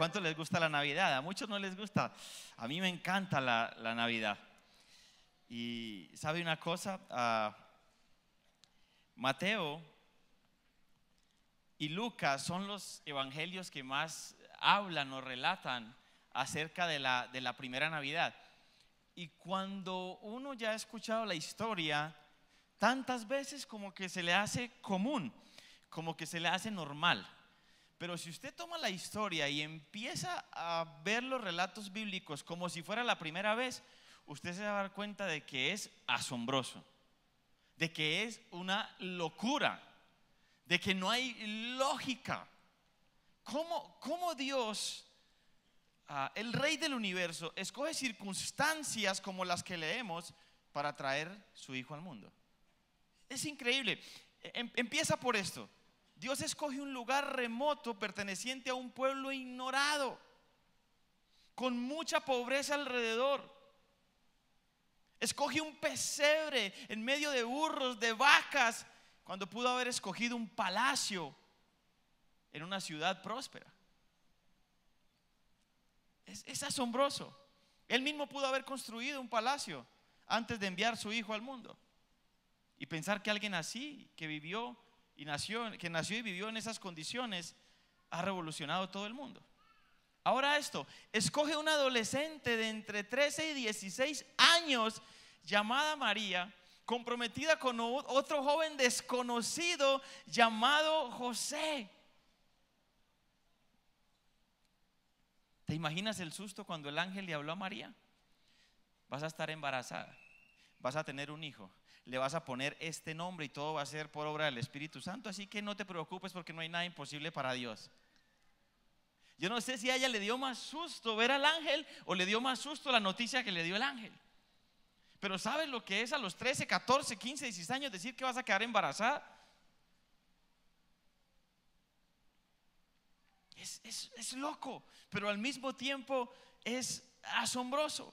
¿Cuánto les gusta la Navidad? A muchos no les gusta. A mí me encanta la, Navidad. Y sabe una cosa, Mateo y Lucas son los evangelios que más hablan o relatan acerca de la, de la primera Navidad. Y cuando uno ya ha escuchado la historia, tantas veces como que se le hace común, como que se le hace normal. Pero si usted toma la historia y empieza a ver los relatos bíblicos como si fuera la primera vez, usted se va a dar cuenta de que es asombroso, de que es una locura, de que no hay lógica. ¿Cómo, cómo Dios, ah, el rey del universo, escoge circunstancias como las que leemos para traer su hijo al mundo? Es increíble. E, em, empieza por esto. Dios escoge un lugar remoto perteneciente a un pueblo ignorado, con mucha pobreza alrededor. Escoge un pesebre en medio de burros, de vacas, cuando pudo haber escogido un palacio en una ciudad próspera. Es, es, asombroso. Él mismo pudo haber construido un palacio antes de enviar su hijo al mundo. Y pensar que alguien así, que vivió y que nació y vivió en esas condiciones, ha revolucionado todo el mundo. Ahora esto, escoge una adolescente de entre 13 y 16 años llamada María, comprometida con otro joven desconocido llamado José. ¿Te imaginas el susto cuando el ángel le habló a María? Vas a estar embarazada, vas a tener un hijo le vas a poner este nombre y todo va a ser por obra del Espíritu Santo. Así que no te preocupes porque no hay nada imposible para Dios. Yo no sé si a ella le dio más susto ver al ángel o le dio más susto la noticia que le dio el ángel. Pero ¿sabes lo que es a los 13, 14, 15, 16 años decir que vas a quedar embarazada? Es, es loco, pero al mismo tiempo es asombroso.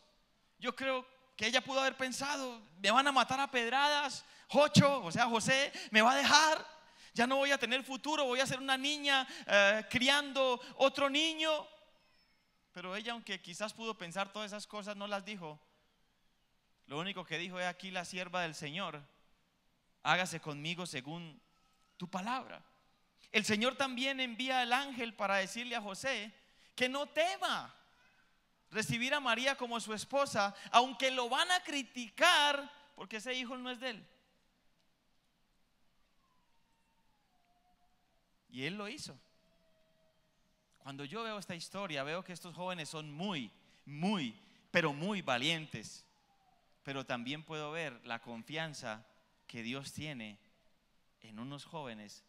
Yo creo que ella pudo haber pensado, me van a matar a pedradas, Jocho, o sea, José, me va a dejar, ya no voy a tener futuro, voy a ser una niña eh, criando otro niño. Pero ella, aunque quizás pudo pensar todas esas cosas, no las dijo. Lo único que dijo es aquí la sierva del Señor, hágase conmigo según tu palabra. El Señor también envía al ángel para decirle a José que no tema, recibir a María como su esposa, aunque lo van a criticar porque ese hijo no es de él. Y él lo hizo. Cuando yo veo esta historia, veo que estos jóvenes son muy, muy, pero muy valientes. Pero también puedo ver la confianza que Dios tiene en unos jóvenes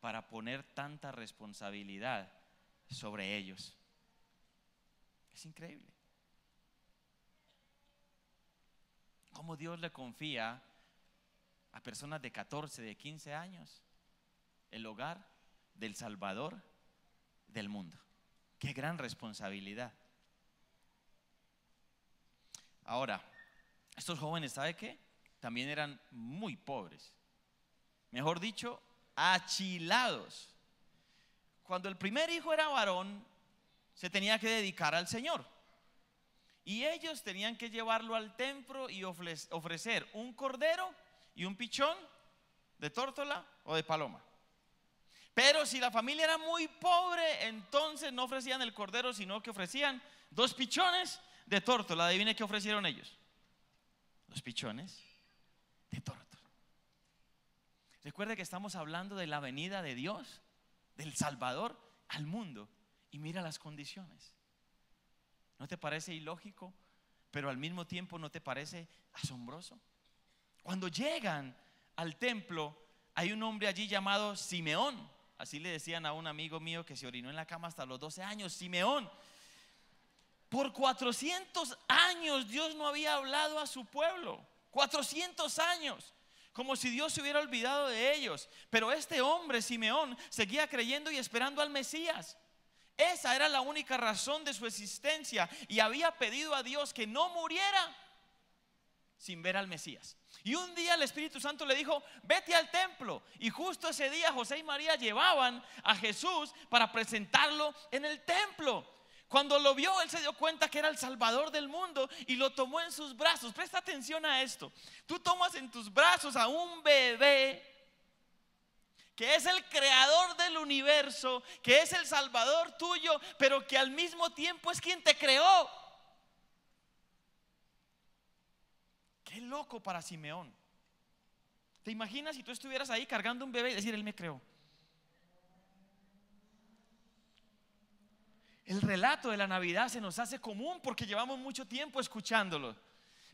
para poner tanta responsabilidad sobre ellos. Es increíble. Cómo Dios le confía a personas de 14, de 15 años el hogar del Salvador del mundo. Qué gran responsabilidad. Ahora, estos jóvenes, ¿sabe qué? También eran muy pobres. Mejor dicho, achilados. Cuando el primer hijo era varón, se tenía que dedicar al Señor. Y ellos tenían que llevarlo al templo y ofrecer un cordero y un pichón de tórtola o de paloma. Pero si la familia era muy pobre, entonces no ofrecían el cordero, sino que ofrecían dos pichones de tórtola. Adivine que ofrecieron ellos. Los pichones de tórtola. Recuerde que estamos hablando de la venida de Dios, del Salvador, al mundo. Y mira las condiciones. ¿No te parece ilógico? Pero al mismo tiempo no te parece asombroso. Cuando llegan al templo, hay un hombre allí llamado Simeón. Así le decían a un amigo mío que se orinó en la cama hasta los 12 años, Simeón. Por 400 años Dios no había hablado a su pueblo. 400 años como si Dios se hubiera olvidado de ellos. Pero este hombre, Simeón, seguía creyendo y esperando al Mesías. Esa era la única razón de su existencia y había pedido a Dios que no muriera sin ver al Mesías. Y un día el Espíritu Santo le dijo, vete al templo. Y justo ese día José y María llevaban a Jesús para presentarlo en el templo. Cuando lo vio, él se dio cuenta que era el Salvador del mundo y lo tomó en sus brazos. Presta atención a esto. Tú tomas en tus brazos a un bebé que es el creador del universo, que es el salvador tuyo, pero que al mismo tiempo es quien te creó. Qué loco para Simeón. ¿Te imaginas si tú estuvieras ahí cargando un bebé y decir, Él me creó? El relato de la Navidad se nos hace común porque llevamos mucho tiempo escuchándolo.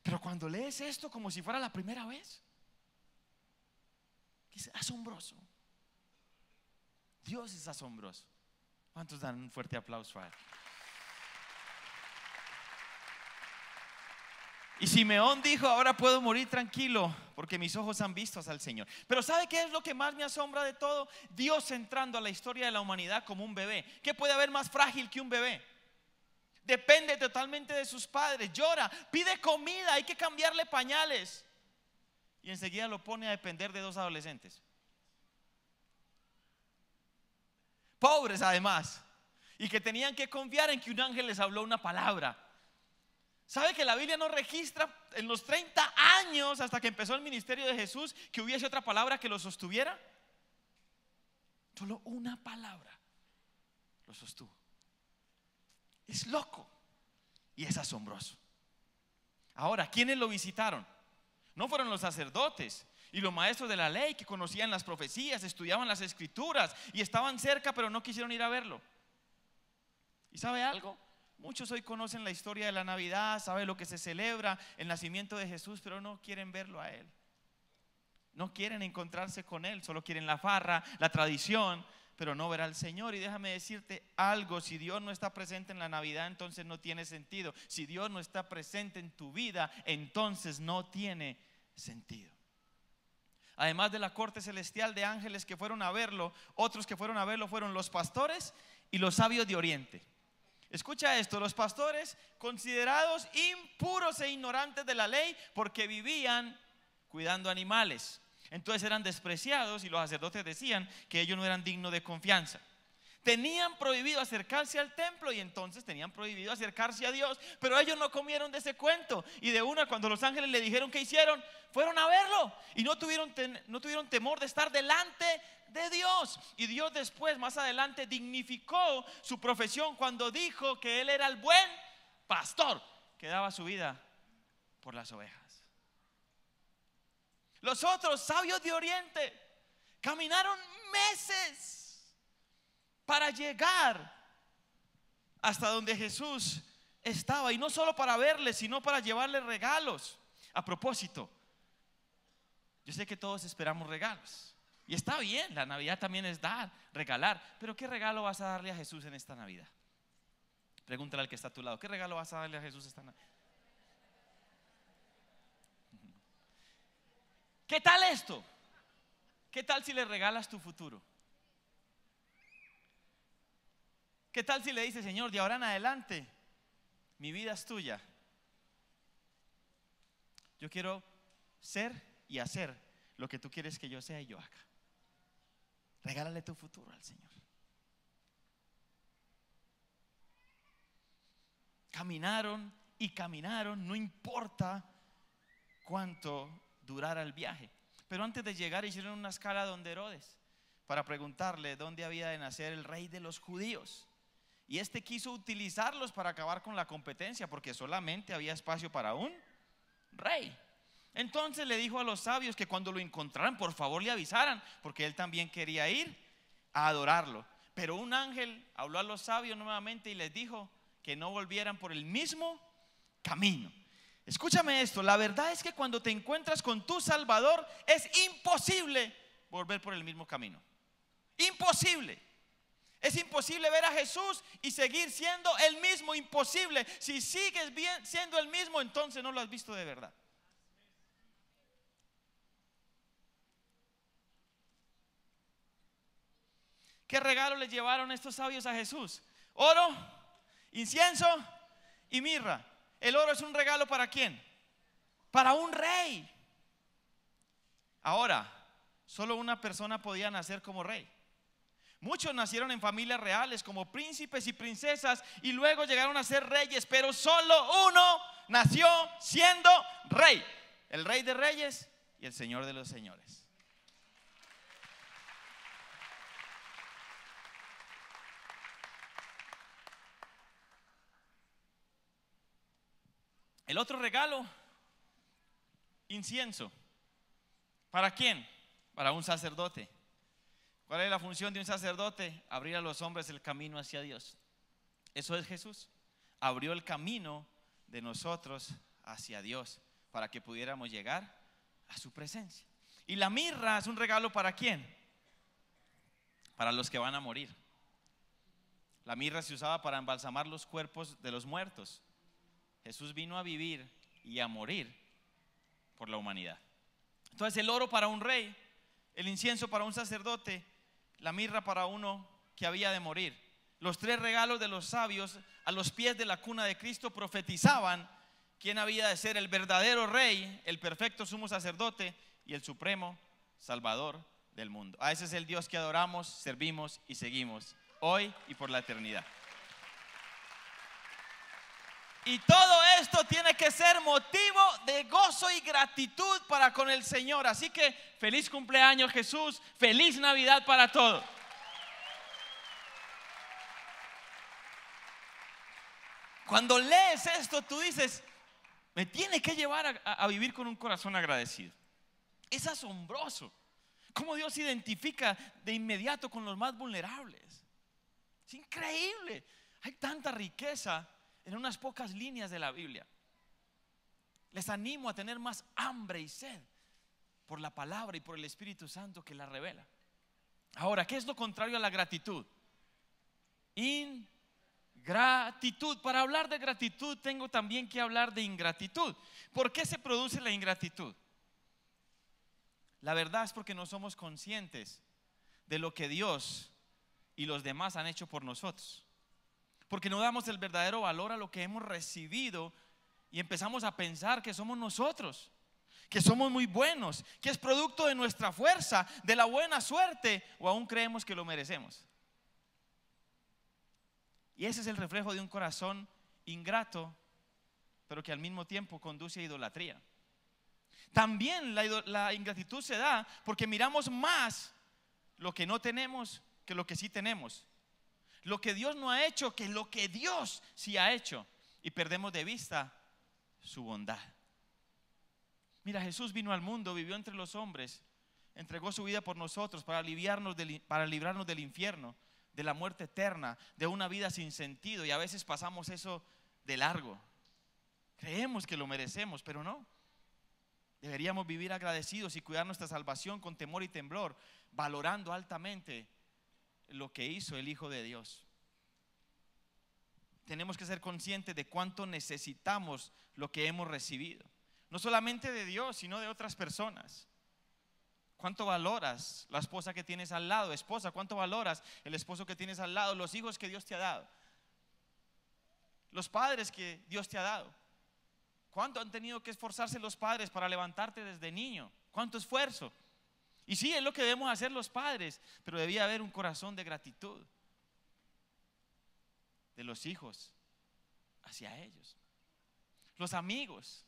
Pero cuando lees esto como si fuera la primera vez, es asombroso. Dios es asombroso. ¿Cuántos dan un fuerte aplauso a él? Y Simeón dijo, ahora puedo morir tranquilo, porque mis ojos han visto al Señor. Pero ¿sabe qué es lo que más me asombra de todo? Dios entrando a la historia de la humanidad como un bebé. ¿Qué puede haber más frágil que un bebé? Depende totalmente de sus padres, llora, pide comida, hay que cambiarle pañales. Y enseguida lo pone a depender de dos adolescentes. pobres además, y que tenían que confiar en que un ángel les habló una palabra. ¿Sabe que la Biblia no registra en los 30 años hasta que empezó el ministerio de Jesús que hubiese otra palabra que lo sostuviera? Solo una palabra lo sostuvo. Es loco y es asombroso. Ahora, ¿quiénes lo visitaron? No fueron los sacerdotes, y los maestros de la ley que conocían las profecías, estudiaban las escrituras y estaban cerca, pero no quisieron ir a verlo. ¿Y sabe algo? Muchos hoy conocen la historia de la Navidad, sabe lo que se celebra, el nacimiento de Jesús, pero no quieren verlo a Él. No quieren encontrarse con Él, solo quieren la farra, la tradición, pero no ver al Señor. Y déjame decirte algo, si Dios no está presente en la Navidad, entonces no tiene sentido. Si Dios no está presente en tu vida, entonces no tiene sentido. Además de la corte celestial de ángeles que fueron a verlo, otros que fueron a verlo fueron los pastores y los sabios de Oriente. Escucha esto, los pastores considerados impuros e ignorantes de la ley porque vivían cuidando animales. Entonces eran despreciados y los sacerdotes decían que ellos no eran dignos de confianza tenían prohibido acercarse al templo y entonces tenían prohibido acercarse a Dios, pero ellos no comieron de ese cuento. Y de una, cuando los ángeles le dijeron que hicieron, fueron a verlo y no tuvieron, no tuvieron temor de estar delante de Dios. Y Dios después, más adelante, dignificó su profesión cuando dijo que Él era el buen pastor que daba su vida por las ovejas. Los otros sabios de Oriente caminaron meses para llegar hasta donde Jesús estaba. Y no solo para verle, sino para llevarle regalos. A propósito, yo sé que todos esperamos regalos. Y está bien, la Navidad también es dar, regalar. Pero ¿qué regalo vas a darle a Jesús en esta Navidad? Pregúntale al que está a tu lado, ¿qué regalo vas a darle a Jesús esta Navidad? ¿Qué tal esto? ¿Qué tal si le regalas tu futuro? ¿Qué tal si le dice, Señor, de ahora en adelante, mi vida es tuya? Yo quiero ser y hacer lo que tú quieres que yo sea y yo haga. Regálale tu futuro al Señor. Caminaron y caminaron, no importa cuánto durara el viaje. Pero antes de llegar hicieron una escala donde Herodes para preguntarle dónde había de nacer el rey de los judíos. Y este quiso utilizarlos para acabar con la competencia, porque solamente había espacio para un rey. Entonces le dijo a los sabios que cuando lo encontraran, por favor le avisaran, porque él también quería ir a adorarlo. Pero un ángel habló a los sabios nuevamente y les dijo que no volvieran por el mismo camino. Escúchame esto, la verdad es que cuando te encuentras con tu Salvador es imposible volver por el mismo camino. Imposible. Es imposible ver a Jesús y seguir siendo el mismo, imposible. Si sigues bien, siendo el mismo, entonces no lo has visto de verdad. ¿Qué regalo le llevaron estos sabios a Jesús? Oro, incienso y mirra. El oro es un regalo para quién? Para un rey. Ahora, solo una persona podía nacer como rey. Muchos nacieron en familias reales como príncipes y princesas y luego llegaron a ser reyes, pero solo uno nació siendo rey. El rey de reyes y el señor de los señores. El otro regalo, incienso. ¿Para quién? Para un sacerdote. ¿Cuál es la función de un sacerdote? Abrir a los hombres el camino hacia Dios. Eso es Jesús. Abrió el camino de nosotros hacia Dios para que pudiéramos llegar a su presencia. Y la mirra es un regalo para quién? Para los que van a morir. La mirra se usaba para embalsamar los cuerpos de los muertos. Jesús vino a vivir y a morir por la humanidad. Entonces el oro para un rey, el incienso para un sacerdote, la mirra para uno que había de morir. Los tres regalos de los sabios a los pies de la cuna de Cristo profetizaban quién había de ser el verdadero rey, el perfecto sumo sacerdote y el supremo salvador del mundo. A ese es el Dios que adoramos, servimos y seguimos, hoy y por la eternidad. Y todo esto tiene que ser motivo de gozo y gratitud para con el Señor. Así que feliz cumpleaños Jesús, feliz Navidad para todos. Cuando lees esto, tú dices, me tiene que llevar a, vivir con un corazón agradecido. Es asombroso cómo Dios se identifica de inmediato con los más vulnerables. Es increíble. Hay tanta riqueza en unas pocas líneas de la Biblia. Les animo a tener más hambre y sed por la palabra y por el Espíritu Santo que la revela. Ahora, ¿qué es lo contrario a la gratitud? Ingratitud. Para hablar de gratitud tengo también que hablar de ingratitud. ¿Por qué se produce la ingratitud? La verdad es porque no somos conscientes de lo que Dios y los demás han hecho por nosotros porque no damos el verdadero valor a lo que hemos recibido y empezamos a pensar que somos nosotros, que somos muy buenos, que es producto de nuestra fuerza, de la buena suerte, o aún creemos que lo merecemos. Y ese es el reflejo de un corazón ingrato, pero que al mismo tiempo conduce a idolatría. También la, ingratitud se da porque miramos más lo que no tenemos que lo que sí tenemos lo que Dios no ha hecho que lo que Dios sí ha hecho. Y perdemos de vista su bondad. Mira, Jesús vino al mundo, vivió entre los hombres, entregó su vida por nosotros para, aliviarnos para librarnos del infierno, de la muerte eterna, de una vida sin sentido. Y a veces pasamos eso de largo. Creemos que lo merecemos, pero no. Deberíamos vivir agradecidos y cuidar nuestra salvación con temor y temblor, valorando altamente lo que hizo el Hijo de Dios. Tenemos que ser conscientes de cuánto necesitamos lo que hemos recibido. No solamente de Dios, sino de otras personas. ¿Cuánto valoras la esposa que tienes al lado? Esposa, ¿cuánto valoras el esposo que tienes al lado? Los hijos que Dios te ha dado. Los padres que Dios te ha dado. ¿Cuánto han tenido que esforzarse los padres para levantarte desde niño? ¿Cuánto esfuerzo? Y sí, es lo que debemos hacer los padres, pero debía haber un corazón de gratitud de los hijos hacia ellos. Los amigos,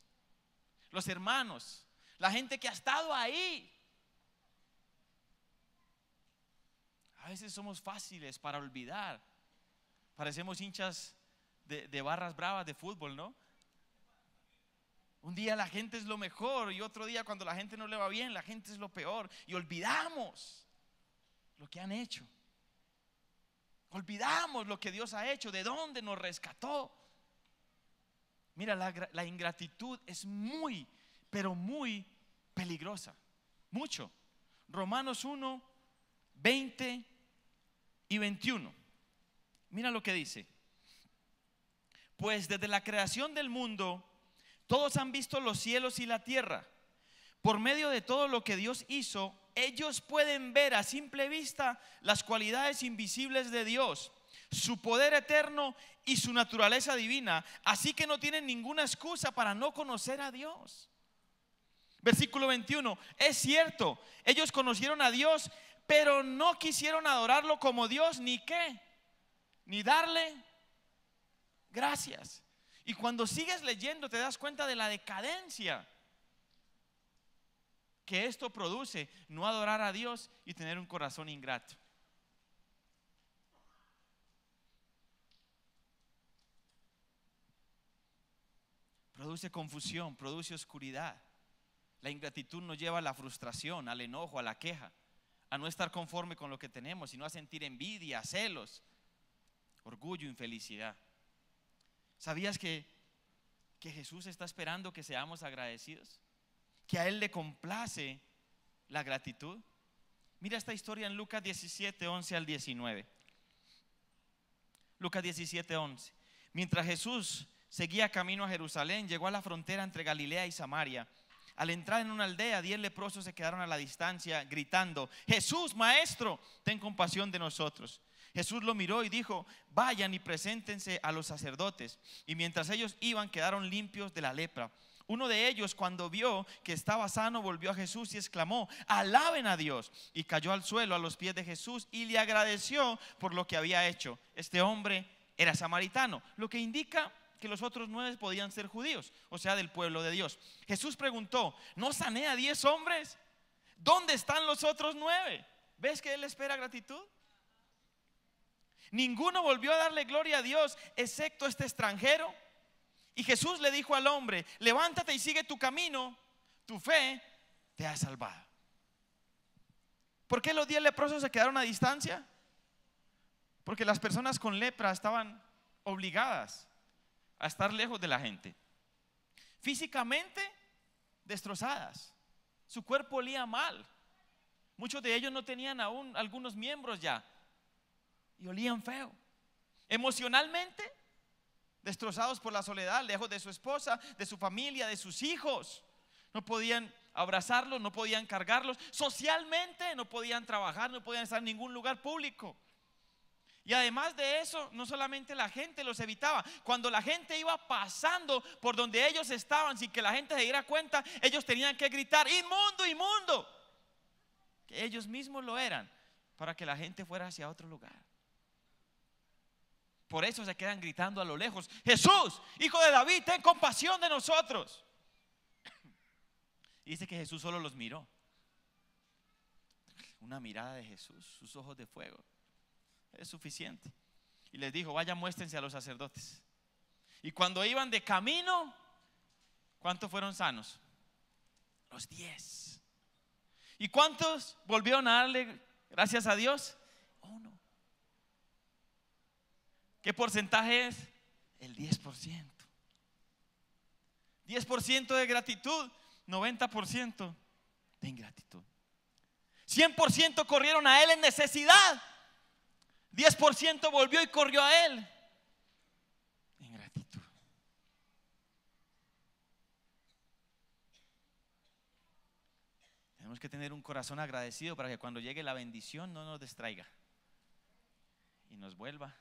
los hermanos, la gente que ha estado ahí. A veces somos fáciles para olvidar. Parecemos hinchas de, de barras bravas de fútbol, ¿no? Un día la gente es lo mejor y otro día cuando la gente no le va bien, la gente es lo peor. Y olvidamos lo que han hecho. Olvidamos lo que Dios ha hecho, de dónde nos rescató. Mira, la, ingratitud es muy, pero muy peligrosa. Mucho. Romanos 1, 20 y 21. Mira lo que dice. Pues desde la creación del mundo todos han visto los cielos y la tierra. Por medio de todo lo que Dios hizo, ellos pueden ver a simple vista las cualidades invisibles de Dios, su poder eterno y su naturaleza divina. Así que no tienen ninguna excusa para no conocer a Dios. Versículo 21, es cierto, ellos conocieron a Dios, pero no quisieron adorarlo como Dios, ni qué, ni darle gracias. Y cuando sigues leyendo te das cuenta de la decadencia que esto produce, no adorar a Dios y tener un corazón ingrato. Produce confusión, produce oscuridad. La ingratitud nos lleva a la frustración, al enojo, a la queja, a no estar conforme con lo que tenemos, sino a sentir envidia, celos, orgullo, infelicidad. ¿Sabías que, Jesús está esperando que seamos agradecidos? Que a Él le complace la gratitud. Mira esta historia en Lucas 17, 11 al 19. Lucas 17, 11. Mientras Jesús seguía camino a Jerusalén, llegó a la frontera entre Galilea y Samaria. Al entrar en una aldea, diez leprosos se quedaron a la distancia gritando, Jesús, maestro, ten compasión de nosotros. Jesús lo miró y dijo, vayan y preséntense a los sacerdotes. Y mientras ellos iban, quedaron limpios de la lepra. Uno de ellos, cuando vio que estaba sano, volvió a Jesús y exclamó, alaben a Dios. Y cayó al suelo a los pies de Jesús y le agradeció por lo que había hecho. Este hombre era samaritano, lo que indica que los otros nueve podían ser judíos, o sea, del pueblo de Dios. Jesús preguntó, ¿no sané a diez hombres? ¿Dónde están los otros nueve? ¿Ves que él espera gratitud? Ninguno volvió a darle gloria a Dios excepto este extranjero. Y Jesús le dijo al hombre, levántate y sigue tu camino, tu fe te ha salvado. ¿Por qué los diez leprosos se quedaron a distancia? Porque las personas con lepra estaban obligadas a estar lejos de la gente. Físicamente destrozadas, su cuerpo olía mal. Muchos de ellos no tenían aún algunos miembros ya, y olían feo. Emocionalmente, destrozados por la soledad, lejos de su esposa, de su familia, de sus hijos. No podían abrazarlos, no podían cargarlos. Socialmente no podían trabajar, no podían estar en ningún lugar público. Y además de eso, no solamente la gente los evitaba, cuando la gente iba pasando por donde ellos estaban sin que la gente se diera cuenta, ellos tenían que gritar, inmundo, inmundo, que ellos mismos lo eran, para que la gente fuera hacia otro lugar. Por eso se quedan gritando a lo lejos, Jesús, hijo de David, ten compasión de nosotros. dice que Jesús solo los miró. Una mirada de Jesús, sus ojos de fuego. Es suficiente. Y les dijo, vaya, muéstrense a los sacerdotes. Y cuando iban de camino, ¿cuántos fueron sanos? Los diez. ¿Y cuántos volvieron a darle gracias a Dios? Uno. ¿Qué porcentaje es? El 10%. 10% de gratitud, 90% de ingratitud. 100% corrieron a Él en necesidad. 10% volvió y corrió a Él. En gratitud Tenemos que tener un corazón agradecido para que cuando llegue la bendición no nos distraiga y nos vuelva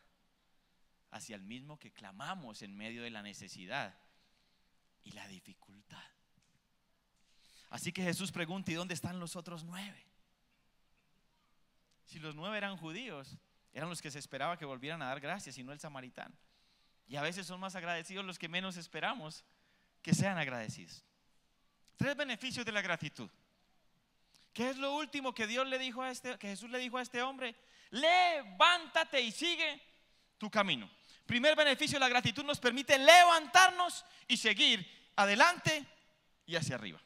hacia el mismo que clamamos en medio de la necesidad y la dificultad. Así que Jesús pregunta, ¿y dónde están los otros nueve? Si los nueve eran judíos, eran los que se esperaba que volvieran a dar gracias y no el samaritán Y a veces son más agradecidos los que menos esperamos que sean agradecidos. Tres beneficios de la gratitud. ¿Qué es lo último que Dios le dijo a este que Jesús le dijo a este hombre? Levántate y sigue tu camino. Primer beneficio, la gratitud nos permite levantarnos y seguir adelante y hacia arriba.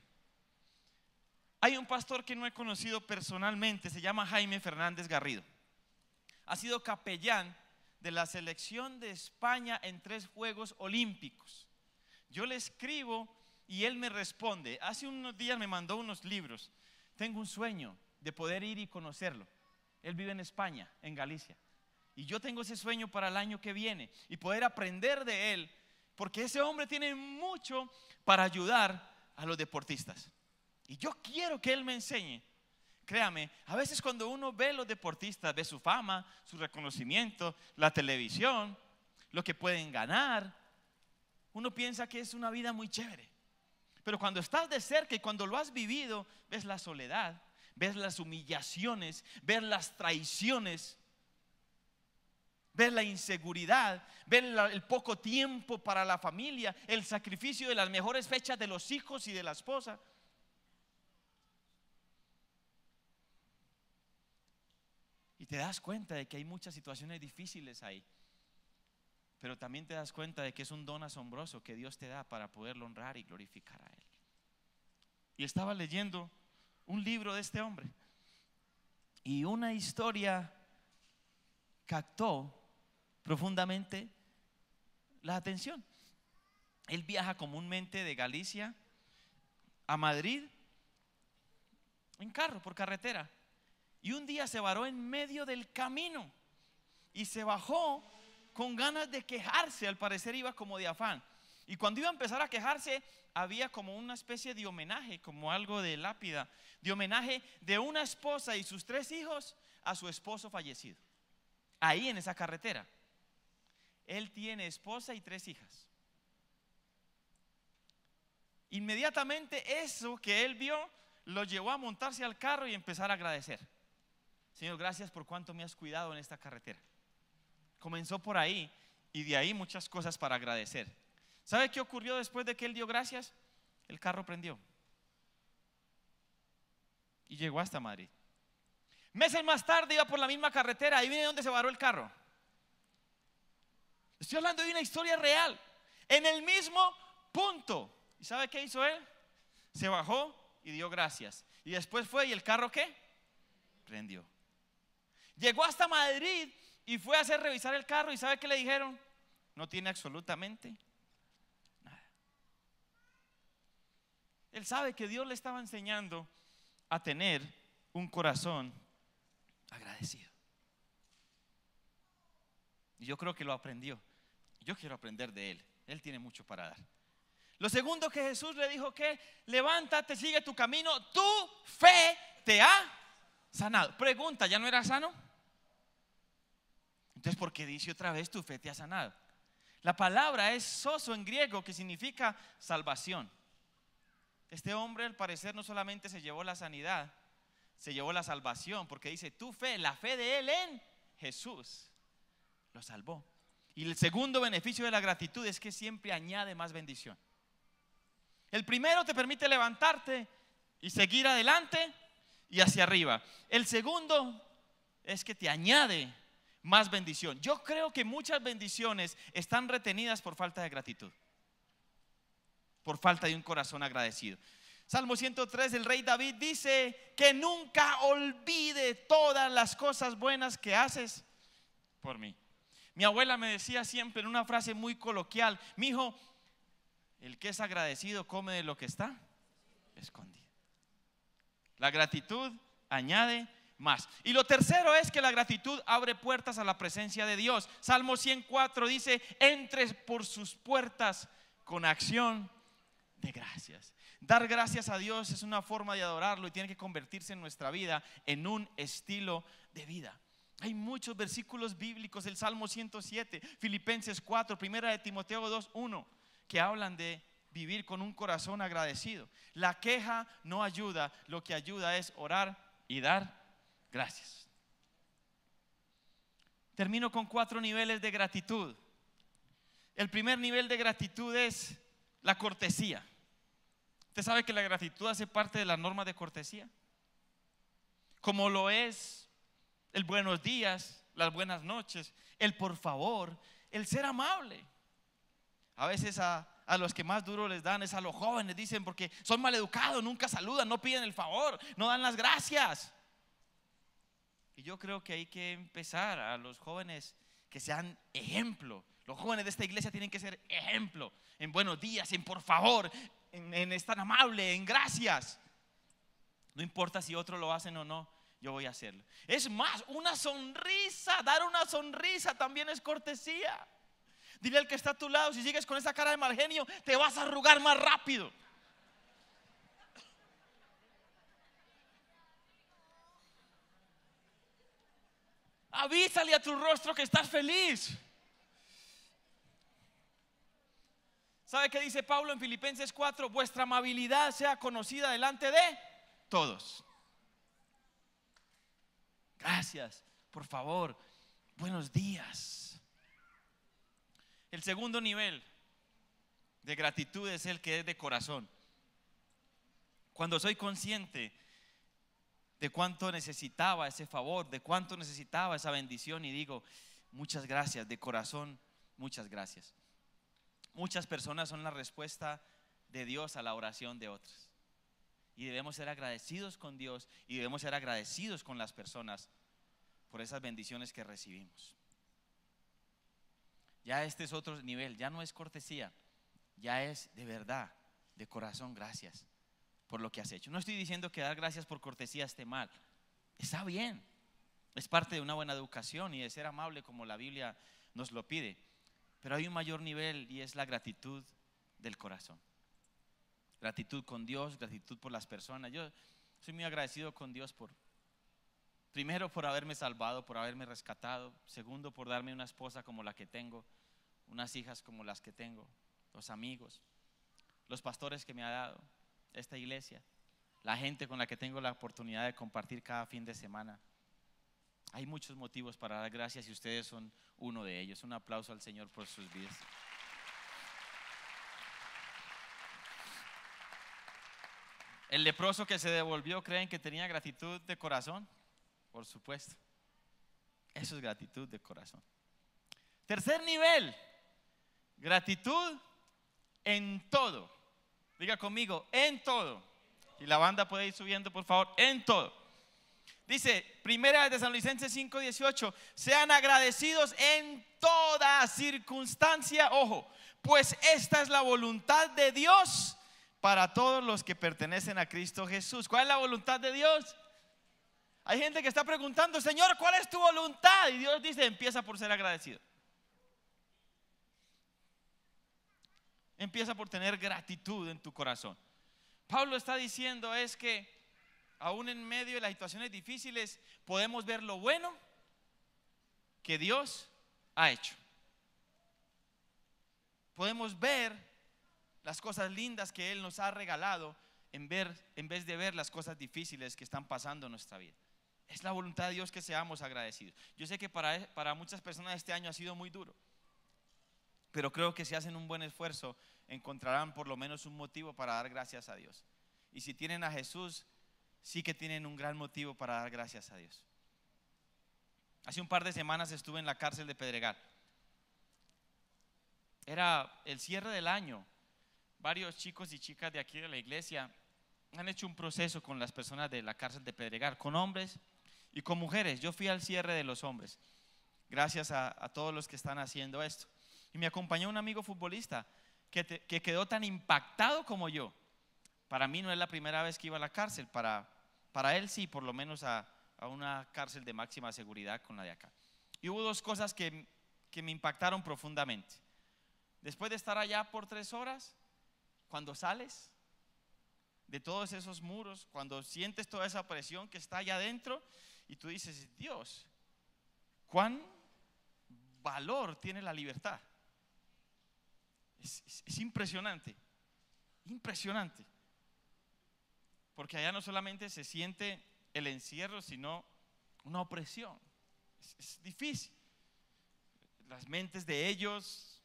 Hay un pastor que no he conocido personalmente, se llama Jaime Fernández Garrido. Ha sido capellán de la selección de España en tres Juegos Olímpicos. Yo le escribo y él me responde. Hace unos días me mandó unos libros. Tengo un sueño de poder ir y conocerlo. Él vive en España, en Galicia. Y yo tengo ese sueño para el año que viene y poder aprender de él, porque ese hombre tiene mucho para ayudar a los deportistas. Y yo quiero que él me enseñe. Créame, a veces cuando uno ve a los deportistas, ve su fama, su reconocimiento, la televisión, lo que pueden ganar, uno piensa que es una vida muy chévere. Pero cuando estás de cerca y cuando lo has vivido, ves la soledad, ves las humillaciones, ves las traiciones, ver la inseguridad, ver el poco tiempo para la familia, el sacrificio de las mejores fechas de los hijos y de la esposa. Y te das cuenta de que hay muchas situaciones difíciles ahí. Pero también te das cuenta de que es un don asombroso que Dios te da para poderlo honrar y glorificar a Él. Y estaba leyendo un libro de este hombre. Y una historia captó profundamente la atención. Él viaja comúnmente de Galicia a Madrid en carro, por carretera. Y un día se varó en medio del camino y se bajó con ganas de quejarse, al parecer iba como de afán. Y cuando iba a empezar a quejarse, había como una especie de homenaje, como algo de lápida, de homenaje de una esposa y sus tres hijos a su esposo fallecido, ahí en esa carretera él tiene esposa y tres hijas. Inmediatamente eso que él vio lo llevó a montarse al carro y empezar a agradecer. Señor, gracias por cuánto me has cuidado en esta carretera. Comenzó por ahí y de ahí muchas cosas para agradecer. ¿Sabe qué ocurrió después de que él dio gracias? El carro prendió. Y llegó hasta Madrid. Meses más tarde iba por la misma carretera y viene donde se varó el carro. Estoy hablando de una historia real, en el mismo punto. ¿Y sabe qué hizo él? Se bajó y dio gracias. Y después fue, ¿y el carro qué? Prendió. Llegó hasta Madrid y fue a hacer revisar el carro. ¿Y sabe qué le dijeron? No tiene absolutamente nada. Él sabe que Dios le estaba enseñando a tener un corazón agradecido. Y yo creo que lo aprendió. Yo quiero aprender de Él. Él tiene mucho para dar. Lo segundo que Jesús le dijo que, levántate, sigue tu camino, tu fe te ha sanado. Pregunta, ¿ya no era sano? Entonces, ¿por qué dice otra vez tu fe te ha sanado? La palabra es soso en griego, que significa salvación. Este hombre, al parecer, no solamente se llevó la sanidad, se llevó la salvación, porque dice, tu fe, la fe de él en Jesús, lo salvó. Y el segundo beneficio de la gratitud es que siempre añade más bendición. El primero te permite levantarte y seguir adelante y hacia arriba. El segundo es que te añade más bendición. Yo creo que muchas bendiciones están retenidas por falta de gratitud, por falta de un corazón agradecido. Salmo 103, el rey David dice que nunca olvide todas las cosas buenas que haces por mí. Mi abuela me decía siempre en una frase muy coloquial, mi hijo, el que es agradecido come de lo que está escondido. La gratitud añade más. Y lo tercero es que la gratitud abre puertas a la presencia de Dios. Salmo 104 dice, entres por sus puertas con acción de gracias. Dar gracias a Dios es una forma de adorarlo y tiene que convertirse en nuestra vida en un estilo de vida. Hay muchos versículos bíblicos, el Salmo 107, Filipenses 4, Primera de Timoteo 2, 1, que hablan de vivir con un corazón agradecido. La queja no ayuda, lo que ayuda es orar y dar gracias. Termino con cuatro niveles de gratitud. El primer nivel de gratitud es la cortesía. ¿Usted sabe que la gratitud hace parte de las normas de cortesía? Como lo es el buenos días, las buenas noches, el por favor, el ser amable. A veces a, los que más duro les dan es a los jóvenes, dicen, porque son maleducados, nunca saludan, no piden el favor, no dan las gracias. Y yo creo que hay que empezar a los jóvenes que sean ejemplo. Los jóvenes de esta iglesia tienen que ser ejemplo en buenos días, en por favor, en, estar amable, en gracias. No importa si otros lo hacen o no, yo voy a hacerlo. Es más, una sonrisa, dar una sonrisa también es cortesía. Dile al que está a tu lado, si sigues con esa cara de mal genio, te vas a arrugar más rápido. Avísale a tu rostro que estás feliz. ¿Sabe qué dice Pablo en Filipenses 4? Vuestra amabilidad sea conocida delante de todos. Gracias, por favor. Buenos días. El segundo nivel de gratitud es el que es de corazón. Cuando soy consciente de cuánto necesitaba ese favor, de cuánto necesitaba esa bendición y digo, muchas gracias, de corazón, muchas gracias. Muchas personas son la respuesta de Dios a la oración de otras y debemos ser agradecidos con Dios y debemos ser agradecidos con las personas por esas bendiciones que recibimos. Ya este es otro nivel, ya no es cortesía, ya es de verdad, de corazón, gracias por lo que has hecho. No estoy diciendo que dar gracias por cortesía esté mal, está bien, es parte de una buena educación y de ser amable como la Biblia nos lo pide, pero hay un mayor nivel y es la gratitud del corazón gratitud con Dios, gratitud por las personas. Yo soy muy agradecido con Dios por, primero por haberme salvado, por haberme rescatado, segundo por darme una esposa como la que tengo, unas hijas como las que tengo, los amigos, los pastores que me ha dado esta iglesia, la gente con la que tengo la oportunidad de compartir cada fin de semana. Hay muchos motivos para dar gracias y ustedes son uno de ellos. Un aplauso al Señor por sus vidas. ¿El leproso que se devolvió creen que tenía gratitud de corazón? Por supuesto. Eso es gratitud de corazón. Tercer nivel, gratitud en todo. Diga conmigo, en todo. Y la banda puede ir subiendo, por favor, en todo. Dice, primera de San Luisense 5:18, sean agradecidos en toda circunstancia, ojo, pues esta es la voluntad de Dios para todos los que pertenecen a Cristo Jesús. ¿Cuál es la voluntad de Dios? Hay gente que está preguntando, Señor, ¿cuál es tu voluntad? Y Dios dice, empieza por ser agradecido. Empieza por tener gratitud en tu corazón. Pablo está diciendo es que aún en medio de las situaciones difíciles podemos ver lo bueno que Dios ha hecho. Podemos ver las cosas lindas que Él nos ha regalado en, ver, en vez de ver las cosas difíciles que están pasando en nuestra vida. Es la voluntad de Dios que seamos agradecidos. Yo sé que para, para muchas personas este año ha sido muy duro, pero creo que si hacen un buen esfuerzo encontrarán por lo menos un motivo para dar gracias a Dios. Y si tienen a Jesús, sí que tienen un gran motivo para dar gracias a Dios. Hace un par de semanas estuve en la cárcel de Pedregal. Era el cierre del año varios chicos y chicas de aquí de la iglesia han hecho un proceso con las personas de la cárcel de Pedregal, con hombres y con mujeres. Yo fui al cierre de los hombres, gracias a, todos los que están haciendo esto. Y me acompañó un amigo futbolista que, quedó tan impactado como yo. Para mí no es la primera vez que iba a la cárcel, para, para él sí, por lo menos a, una cárcel de máxima seguridad con la de acá. Y hubo dos cosas que, que me impactaron profundamente. Después de estar allá por tres horas, cuando sales de todos esos muros, cuando sientes toda esa presión que está allá adentro y tú dices, Dios, ¿cuán valor tiene la libertad? Es, impresionante, impresionante. Porque allá no solamente se siente el encierro, sino una opresión. es difícil. Las mentes de ellos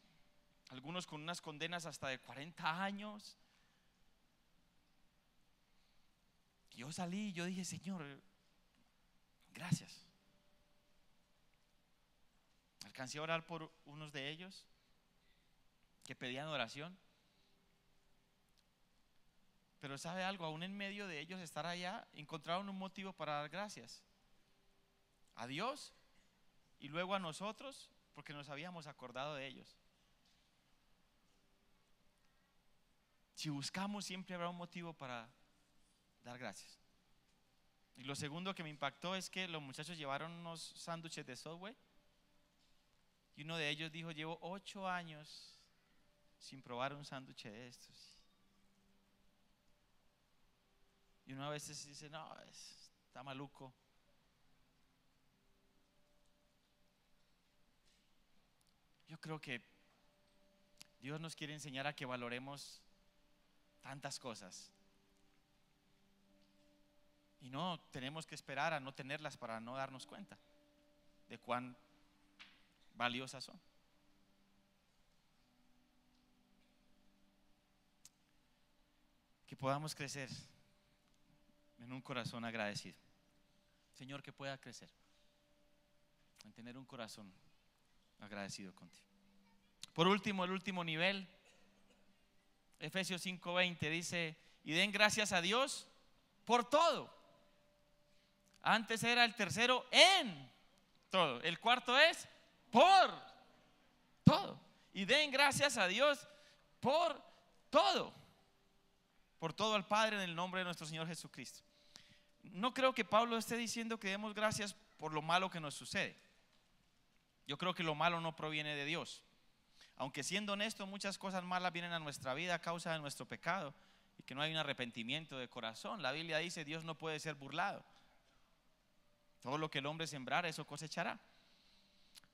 algunos con unas condenas hasta de 40 años. yo salí y yo dije, Señor, gracias. Alcancé a orar por unos de ellos que pedían oración. Pero sabe algo, aún en medio de ellos estar allá, encontraron un motivo para dar gracias. A Dios y luego a nosotros, porque nos habíamos acordado de ellos. Si buscamos siempre habrá un motivo para dar gracias. Y lo segundo que me impactó es que los muchachos llevaron unos sándwiches de Subway y uno de ellos dijo, llevo ocho años sin probar un sándwich de estos. Y uno a veces dice, no, está maluco. Yo creo que Dios nos quiere enseñar a que valoremos tantas cosas. Y no tenemos que esperar a no tenerlas para no darnos cuenta de cuán valiosas son. Que podamos crecer en un corazón agradecido. Señor, que pueda crecer. En tener un corazón agradecido contigo. Por último, el último nivel Efesios 5:20 dice, y den gracias a Dios por todo. Antes era el tercero en todo. El cuarto es por todo. Y den gracias a Dios por todo. Por todo al Padre en el nombre de nuestro Señor Jesucristo. No creo que Pablo esté diciendo que demos gracias por lo malo que nos sucede. Yo creo que lo malo no proviene de Dios. Aunque siendo honesto, muchas cosas malas vienen a nuestra vida a causa de nuestro pecado y que no hay un arrepentimiento de corazón. La Biblia dice, Dios no puede ser burlado. Todo lo que el hombre sembrara, eso cosechará.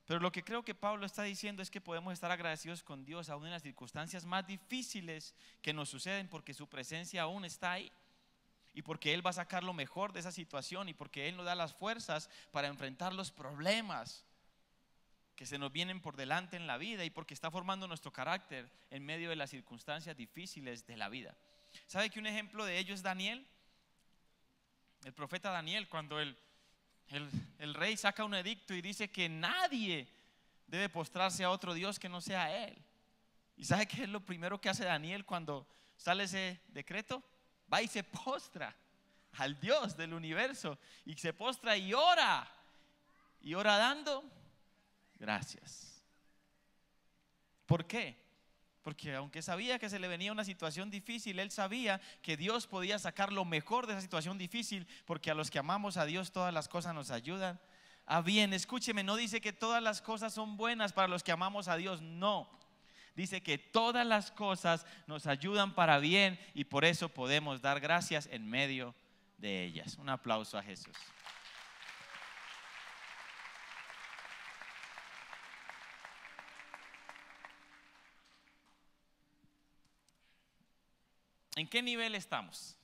Pero lo que creo que Pablo está diciendo es que podemos estar agradecidos con Dios aún en las circunstancias más difíciles que nos suceden porque su presencia aún está ahí y porque Él va a sacar lo mejor de esa situación y porque Él nos da las fuerzas para enfrentar los problemas que se nos vienen por delante en la vida y porque está formando nuestro carácter en medio de las circunstancias difíciles de la vida. ¿Sabe que un ejemplo de ello es Daniel? El profeta Daniel, cuando el, el, rey saca un edicto y dice que nadie debe postrarse a otro Dios que no sea él. ¿Y sabe qué es lo primero que hace Daniel cuando sale ese decreto? Va y se postra al Dios del universo y se postra y ora. Y ora dando gracias. ¿Por qué? Porque aunque sabía que se le venía una situación difícil, él sabía que Dios podía sacar lo mejor de esa situación difícil, porque a los que amamos a Dios todas las cosas nos ayudan. a ah, bien, escúcheme, no dice que todas las cosas son buenas para los que amamos a Dios, no. Dice que todas las cosas nos ayudan para bien y por eso podemos dar gracias en medio de ellas. Un aplauso a Jesús. ¿En qué nivel estamos?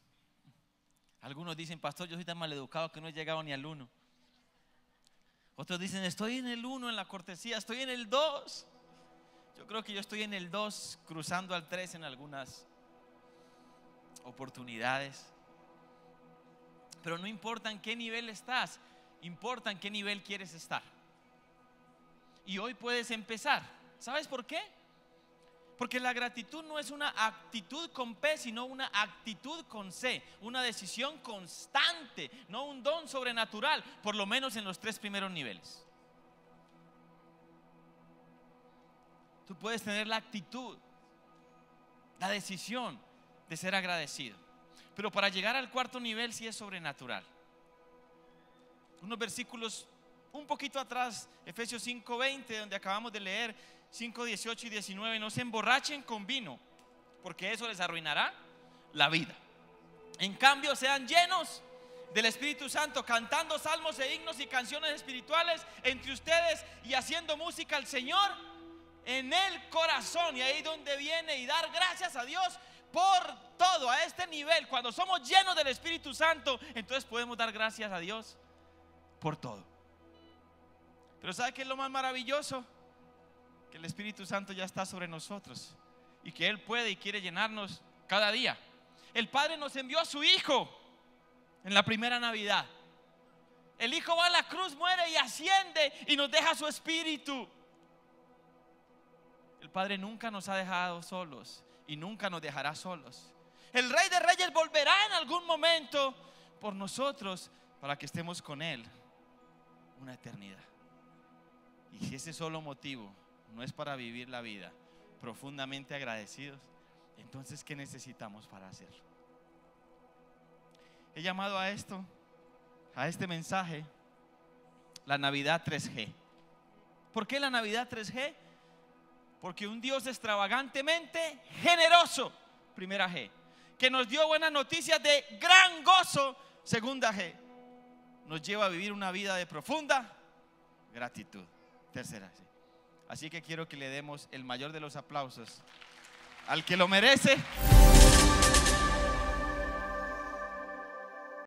Algunos dicen, pastor, yo soy tan maleducado que no he llegado ni al uno Otros dicen, estoy en el uno en la cortesía, estoy en el 2. Yo creo que yo estoy en el 2, cruzando al 3 en algunas oportunidades. Pero no importa en qué nivel estás, importa en qué nivel quieres estar. Y hoy puedes empezar. ¿Sabes por qué? Porque la gratitud no es una actitud con P, sino una actitud con C, una decisión constante, no un don sobrenatural, por lo menos en los tres primeros niveles. Tú puedes tener la actitud, la decisión de ser agradecido. Pero para llegar al cuarto nivel sí es sobrenatural. Unos versículos un poquito atrás, Efesios 5:20, donde acabamos de leer, 5, 18 y 19, no se emborrachen con vino, porque eso les arruinará la vida. En cambio, sean llenos del Espíritu Santo, cantando salmos e himnos y canciones espirituales entre ustedes y haciendo música al Señor en el corazón. Y ahí donde viene y dar gracias a Dios por todo a este nivel. Cuando somos llenos del Espíritu Santo, entonces podemos dar gracias a Dios por todo. Pero ¿sabe qué es lo más maravilloso? que el Espíritu Santo ya está sobre nosotros y que Él puede y quiere llenarnos cada día. El Padre nos envió a su Hijo en la primera Navidad. El Hijo va a la cruz, muere y asciende y nos deja su Espíritu. El Padre nunca nos ha dejado solos y nunca nos dejará solos. El Rey de Reyes volverá en algún momento por nosotros para que estemos con Él una eternidad. Y si ese solo motivo no es para vivir la vida, profundamente agradecidos, entonces ¿qué necesitamos para hacerlo? He llamado a esto, a este mensaje, la Navidad 3G. ¿Por qué la Navidad 3G? Porque un Dios extravagantemente generoso, primera G, que nos dio buenas noticias de gran gozo, segunda G, nos lleva a vivir una vida de profunda gratitud, tercera G. Así que quiero que le demos el mayor de los aplausos al que lo merece.